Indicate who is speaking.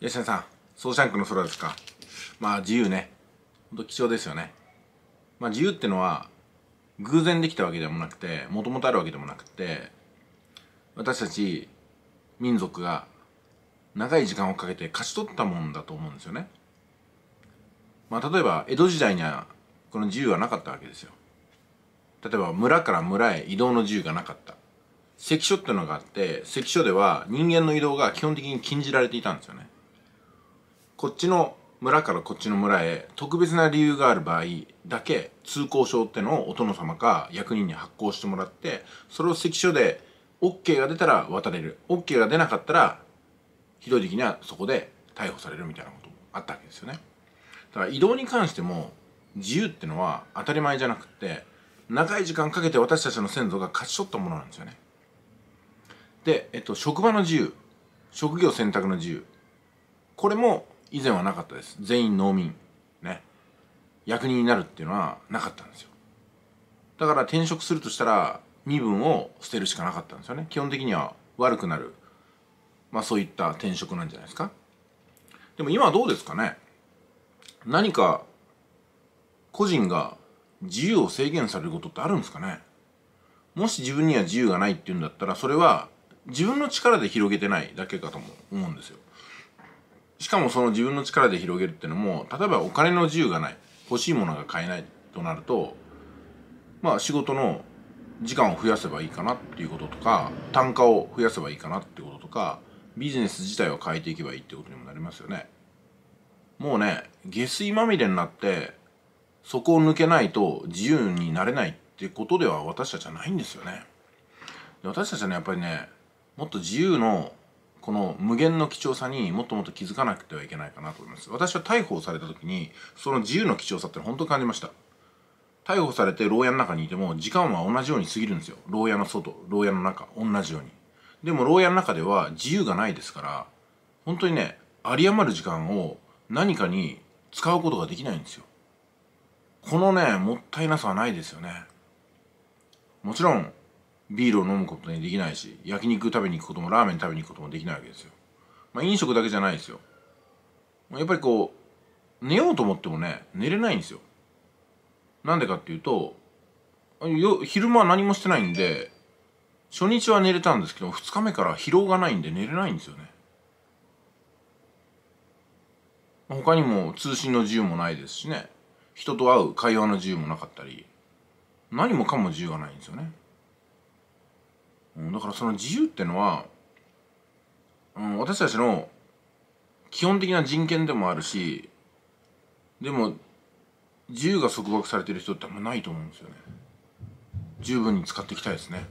Speaker 1: 吉野さん、ソーシャンクの空ですか。まあ自由ね。ほんと貴重ですよね。まあ自由ってのは、偶然できたわけでもなくて、もともとあるわけでもなくて、私たち民族が長い時間をかけて勝ち取ったもんだと思うんですよね。まあ例えば、江戸時代にはこの自由はなかったわけですよ。例えば村から村へ移動の自由がなかった。関所っていうのがあって、関所では人間の移動が基本的に禁じられていたんですよね。こっちの村からこっちの村へ特別な理由がある場合だけ通行証ってのをお殿様か役人に発行してもらってそれを関所で OK が出たら渡れる OK が出なかったらひどい時にはそこで逮捕されるみたいなこともあったわけですよねだから移動に関しても自由ってのは当たり前じゃなくって長い時間かけて私たちの先祖が勝ち取ったものなんですよねで、えっと、職場の自由職業選択の自由これも以前はなかったです全員農民ね役人になるっていうのはなかったんですよだから転職するとしたら身分を捨てるしかなかったんですよね基本的には悪くなるまあそういった転職なんじゃないですかでも今どうですかね何か個人が自由を制限されることってあるんですかねもし自分には自由がないっていうんだったらそれは自分の力で広げてないだけかとも思うんですよしかもその自分の力で広げるっていうのも例えばお金の自由がない欲しいものが買えないとなるとまあ仕事の時間を増やせばいいかなっていうこととか単価を増やせばいいかなっていうこととかビジネス自体を変えていけばいいってことにもなりますよねもうね下水まみれになってそこを抜けないと自由になれないってことでは私たちはないんですよね私たちはねやっぱりねもっと自由のこの無限の貴重さにもっともっと気づかなくてはいけないかなと思います私は逮捕された時にその自由の貴重さって本当に感じました逮捕されて牢屋の中にいても時間は同じように過ぎるんですよ牢屋の外牢屋の中同じようにでも牢屋の中では自由がないですから本当にね有り余る時間を何かに使うことができないんですよこのねもったいなさはないですよねもちろんビールを飲むことにできないし焼肉食べに行くこともラーメン食べに行くこともできないわけですよ、まあ、飲食だけじゃないですよやっぱりこう寝ようと思ってもね寝れないんですよなんでかっていうと昼間は何もしてないんで初日は寝れたんですけど2日目から疲労がないんで寝れないんですよね他にも通信の自由もないですしね人と会う会話の自由もなかったり何もかも自由がないんですよねだからその自由ってのは、うん、私たちの基本的な人権でもあるしでも自由が束縛されてる人ってあんまないと思うんですよね十分に使っていきたいですね。